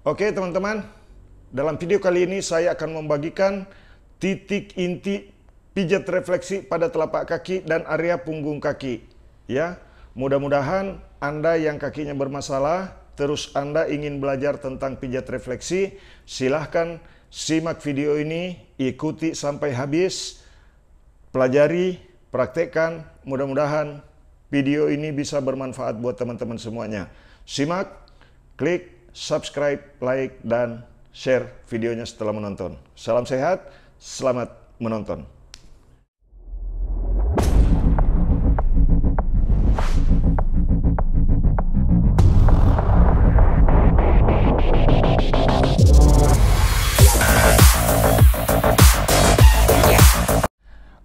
Oke teman-teman, dalam video kali ini saya akan membagikan titik inti pijat refleksi pada telapak kaki dan area punggung kaki. Ya, mudah-mudahan Anda yang kakinya bermasalah, terus Anda ingin belajar tentang pijat refleksi, silahkan simak video ini, ikuti sampai habis, pelajari, praktekkan, mudah-mudahan video ini bisa bermanfaat buat teman-teman semuanya. Simak, klik subscribe, like, dan share videonya setelah menonton. Salam sehat, selamat menonton.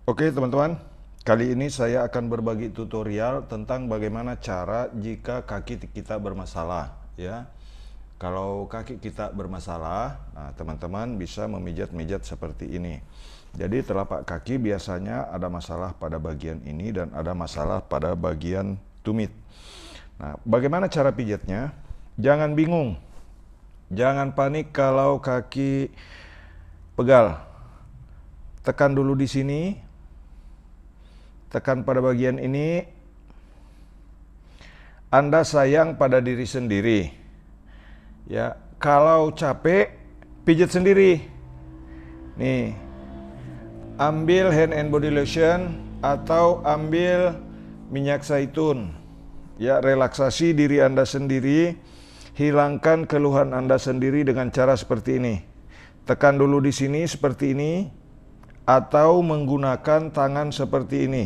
Oke teman-teman, kali ini saya akan berbagi tutorial tentang bagaimana cara jika kaki kita bermasalah ya. Kalau kaki kita bermasalah, nah, teman-teman bisa memijat-mijat seperti ini. Jadi telapak kaki biasanya ada masalah pada bagian ini dan ada masalah pada bagian tumit. Nah, bagaimana cara pijatnya? Jangan bingung. Jangan panik kalau kaki pegal. Tekan dulu di sini. Tekan pada bagian ini. Anda sayang pada diri sendiri ya kalau capek pijat sendiri nih ambil hand and body lotion atau ambil minyak zaitun ya relaksasi diri anda sendiri hilangkan keluhan anda sendiri dengan cara seperti ini tekan dulu di sini seperti ini atau menggunakan tangan seperti ini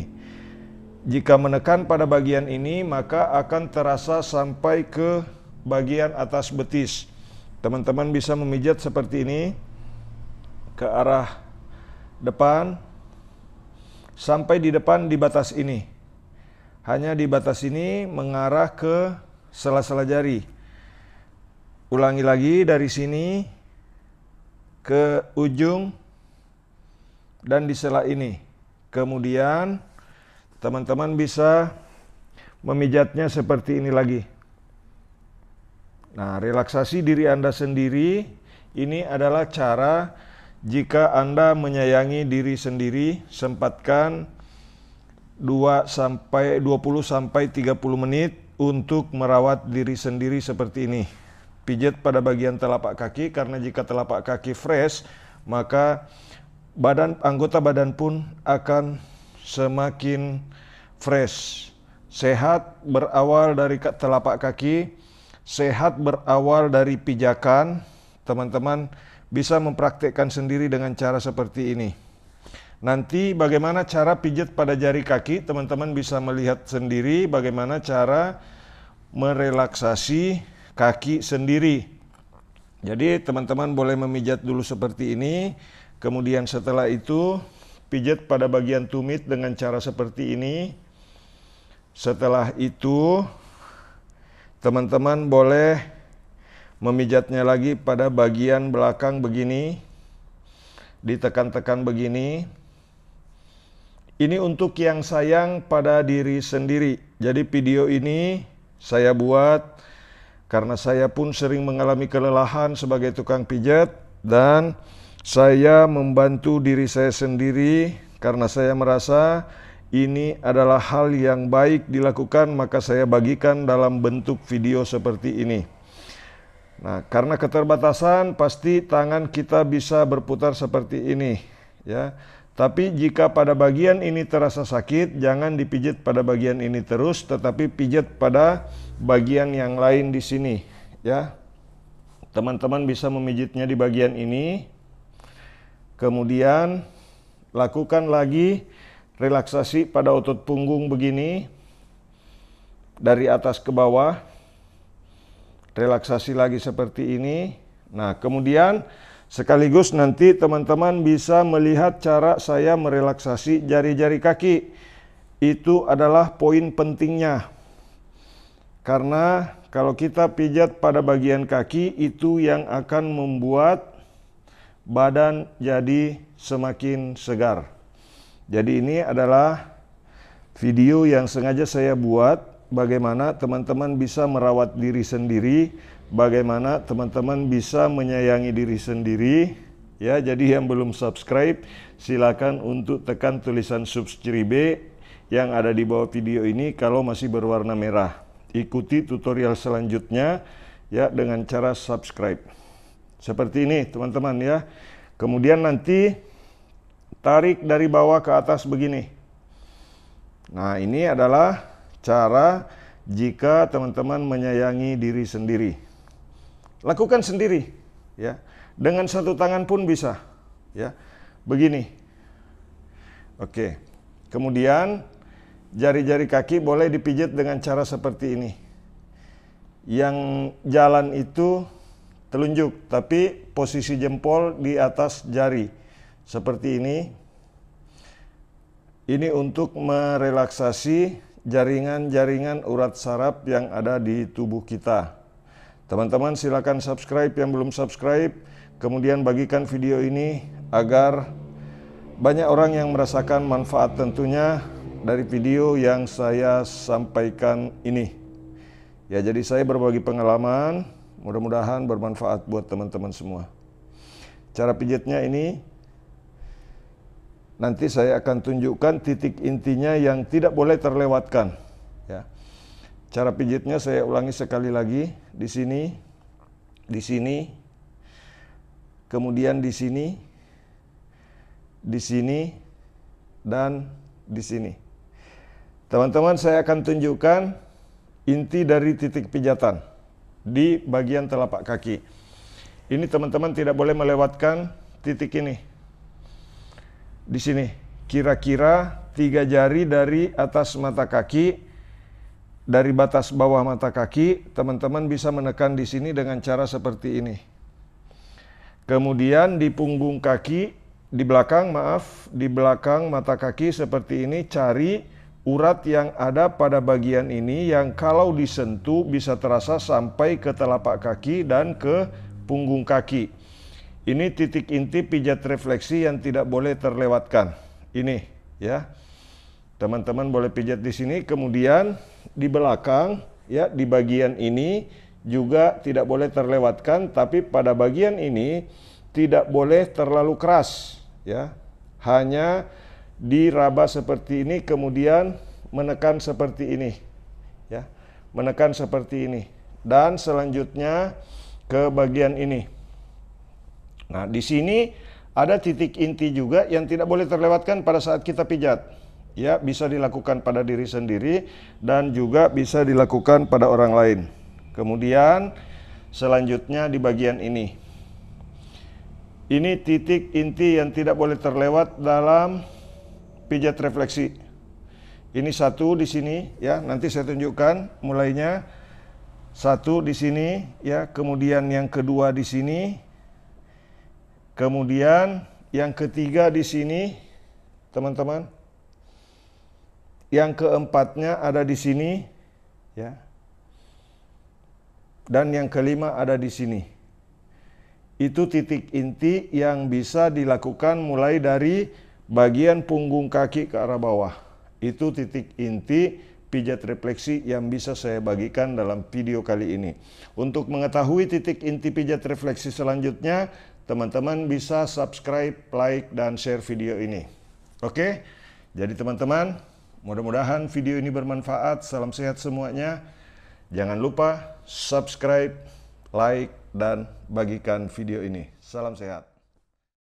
jika menekan pada bagian ini maka akan terasa sampai ke bagian atas betis. Teman-teman bisa memijat seperti ini ke arah depan sampai di depan di batas ini. Hanya di batas ini mengarah ke sela-sela jari. Ulangi lagi dari sini ke ujung dan di sela ini. Kemudian teman-teman bisa memijatnya seperti ini lagi. Nah, relaksasi diri Anda sendiri ini adalah cara jika Anda menyayangi diri sendiri, sempatkan 2 sampai 20 sampai 30 menit untuk merawat diri sendiri seperti ini. Pijat pada bagian telapak kaki karena jika telapak kaki fresh, maka badan anggota badan pun akan semakin fresh. Sehat berawal dari telapak kaki Sehat berawal dari pijakan. Teman-teman bisa mempraktekkan sendiri dengan cara seperti ini. Nanti bagaimana cara pijat pada jari kaki, teman-teman bisa melihat sendiri bagaimana cara merelaksasi kaki sendiri. Jadi teman-teman boleh memijat dulu seperti ini, kemudian setelah itu pijat pada bagian tumit dengan cara seperti ini. Setelah itu Teman-teman boleh memijatnya lagi pada bagian belakang begini. Ditekan-tekan begini. Ini untuk yang sayang pada diri sendiri. Jadi video ini saya buat karena saya pun sering mengalami kelelahan sebagai tukang pijat dan saya membantu diri saya sendiri karena saya merasa ini adalah hal yang baik dilakukan, maka saya bagikan dalam bentuk video seperti ini. Nah, karena keterbatasan, pasti tangan kita bisa berputar seperti ini, ya. Tapi jika pada bagian ini terasa sakit, jangan dipijit pada bagian ini terus, tetapi pijat pada bagian yang lain di sini, ya. Teman-teman bisa memijitnya di bagian ini. Kemudian lakukan lagi relaksasi pada otot punggung begini dari atas ke bawah relaksasi lagi seperti ini nah kemudian sekaligus nanti teman-teman bisa melihat cara saya merelaksasi jari-jari kaki itu adalah poin pentingnya karena kalau kita pijat pada bagian kaki itu yang akan membuat badan jadi semakin segar. Jadi ini adalah video yang sengaja saya buat bagaimana teman-teman bisa merawat diri sendiri, bagaimana teman-teman bisa menyayangi diri sendiri. Ya, jadi yang belum subscribe silakan untuk tekan tulisan subscribe yang ada di bawah video ini kalau masih berwarna merah. Ikuti tutorial selanjutnya ya dengan cara subscribe. Seperti ini teman-teman ya. Kemudian nanti tarik dari bawah ke atas begini. Nah, ini adalah cara jika teman-teman menyayangi diri sendiri. Lakukan sendiri, ya. Dengan satu tangan pun bisa, ya. Begini. Oke. Kemudian jari-jari kaki boleh dipijit dengan cara seperti ini. Yang jalan itu telunjuk, tapi posisi jempol di atas jari seperti ini. Ini untuk merelaksasi jaringan-jaringan urat saraf yang ada di tubuh kita. Teman-teman silakan subscribe yang belum subscribe, kemudian bagikan video ini agar banyak orang yang merasakan manfaat tentunya dari video yang saya sampaikan ini. Ya, jadi saya berbagi pengalaman, mudah-mudahan bermanfaat buat teman-teman semua. Cara pijatnya ini nanti saya akan tunjukkan titik intinya yang tidak boleh terlewatkan. Ya. Cara pijitnya saya ulangi sekali lagi di sini, di sini, kemudian di sini, di sini, dan di sini. Teman-teman saya akan tunjukkan inti dari titik pijatan di bagian telapak kaki. Ini teman-teman tidak boleh melewatkan titik ini di sini kira-kira tiga jari dari atas mata kaki dari batas bawah mata kaki teman-teman bisa menekan di sini dengan cara seperti ini kemudian di punggung kaki di belakang maaf di belakang mata kaki seperti ini cari urat yang ada pada bagian ini yang kalau disentuh bisa terasa sampai ke telapak kaki dan ke punggung kaki ini titik inti pijat refleksi yang tidak boleh terlewatkan. Ini ya. Teman-teman boleh pijat di sini, kemudian di belakang ya di bagian ini juga tidak boleh terlewatkan tapi pada bagian ini tidak boleh terlalu keras ya. Hanya diraba seperti ini kemudian menekan seperti ini ya menekan seperti ini dan selanjutnya ke bagian ini Nah, di sini ada titik inti juga yang tidak boleh terlewatkan pada saat kita pijat. Ya, bisa dilakukan pada diri sendiri dan juga bisa dilakukan pada orang lain. Kemudian selanjutnya di bagian ini. Ini titik inti yang tidak boleh terlewat dalam pijat refleksi. Ini satu di sini ya, nanti saya tunjukkan mulainya. Satu di sini ya, kemudian yang kedua di sini, Kemudian yang ketiga di sini, teman-teman. Yang keempatnya ada di sini, ya. Dan yang kelima ada di sini. Itu titik inti yang bisa dilakukan mulai dari bagian punggung kaki ke arah bawah. Itu titik inti pijat refleksi yang bisa saya bagikan dalam video kali ini. Untuk mengetahui titik inti pijat refleksi selanjutnya, teman-teman bisa subscribe, like, dan share video ini. Oke, jadi teman-teman, mudah-mudahan video ini bermanfaat. Salam sehat semuanya. Jangan lupa subscribe, like, dan bagikan video ini. Salam sehat.